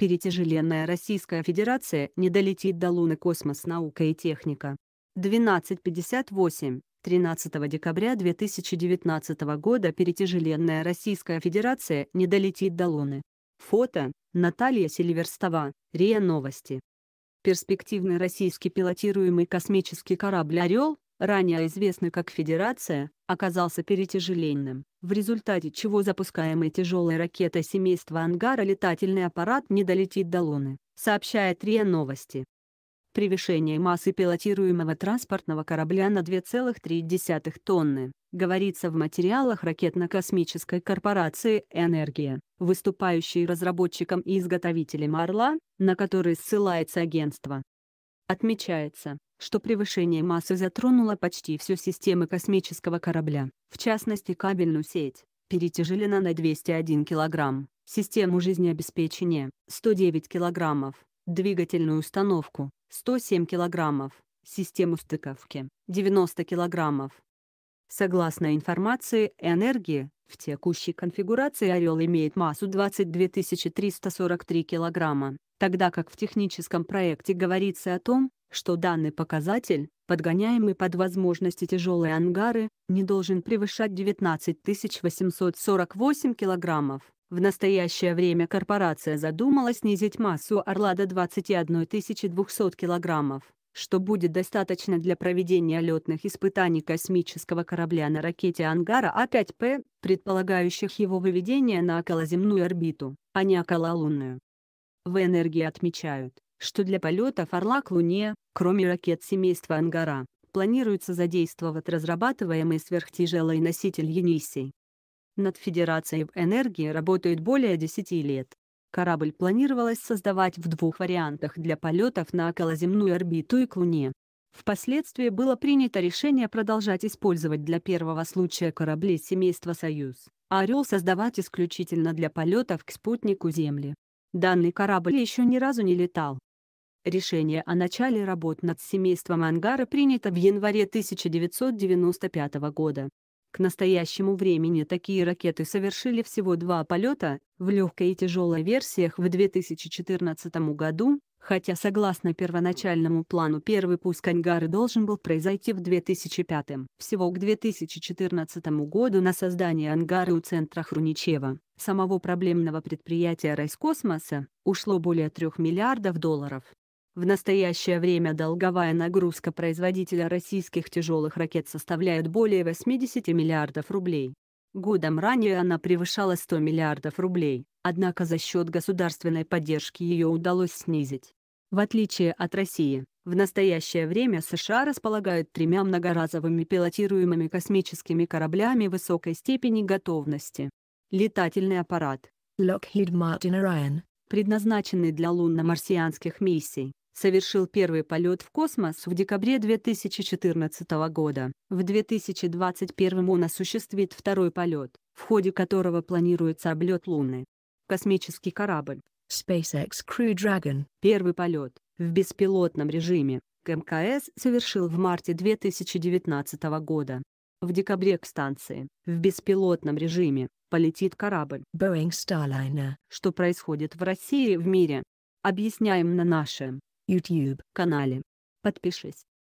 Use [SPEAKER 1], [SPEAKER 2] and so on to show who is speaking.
[SPEAKER 1] Перетяжеленная Российская Федерация не долетит до Луны космос, наука и техника. 12.58. 13 декабря 2019 года перетяжеленная Российская Федерация не долетит до Луны. Фото. Наталья Селиверстова, РИА Новости. Перспективный российский пилотируемый космический корабль «Орел» ранее известный как Федерация, оказался перетяжеленным, в результате чего запускаемая тяжелая ракета семейства «Ангара» летательный аппарат не долетит до Луны, сообщает РИА Новости. Превышение массы пилотируемого транспортного корабля на 2,3 тонны, говорится в материалах ракетно-космической корпорации «Энергия», выступающей разработчиком и изготовителем «Орла», на который ссылается агентство. Отмечается, что превышение массы затронуло почти всю систему космического корабля, в частности кабельную сеть, перетяжелена на 201 кг, систему жизнеобеспечения – 109 кг, двигательную установку – 107 кг, систему стыковки – 90 кг. Согласно информации энергии, в текущей конфигурации «Орел» имеет массу 22 343 кг, тогда как в техническом проекте говорится о том, что данный показатель, подгоняемый под возможности тяжелые ангары, не должен превышать 19 848 килограммов. В настоящее время корпорация задумала снизить массу «Орла» до 21 200 килограммов, что будет достаточно для проведения летных испытаний космического корабля на ракете «Ангара А5П», предполагающих его выведение на околоземную орбиту, а не окололунную. В энергии отмечают, что для полетов «Орла» к Луне, кроме ракет семейства «Ангара», планируется задействовать разрабатываемый сверхтяжелый носитель «Енисей». Над Федерацией в энергии работают более 10 лет. Корабль планировалось создавать в двух вариантах для полетов на околоземную орбиту и к Луне. Впоследствии было принято решение продолжать использовать для первого случая корабли семейства «Союз», а «Орел» создавать исключительно для полетов к спутнику Земли. Данный корабль еще ни разу не летал, Решение о начале работ над семейством Ангара принято в январе 1995 года. К настоящему времени такие ракеты совершили всего два полета, в легкой и тяжелой версиях в 2014 году, хотя согласно первоначальному плану первый пуск «Ангары» должен был произойти в 2005. Всего к 2014 году на создание «Ангары» у центра Хруничева, самого проблемного предприятия «Райскосмоса», ушло более 3 миллиардов долларов. В настоящее время долговая нагрузка производителя российских тяжелых ракет составляет более 80 миллиардов рублей. Годом ранее она превышала 100 миллиардов рублей, однако за счет государственной поддержки ее удалось снизить. В отличие от России, в настоящее время США располагают тремя многоразовыми пилотируемыми космическими кораблями высокой степени готовности. Летательный аппарат Lockheed Martin Orion, предназначенный для лунно-марсианских миссий, совершил первый полет в космос в декабре 2014 года. В 2021 он осуществит второй полет, в ходе которого планируется облет Луны. Космический корабль SpaceX Crew Dragon. Первый полет в беспилотном режиме к МКС совершил в марте 2019 года. В декабре к станции в беспилотном режиме полетит корабль Boeing Starliner. Что происходит в России и в мире? Объясняем на нашем YouTube канале. Подпишись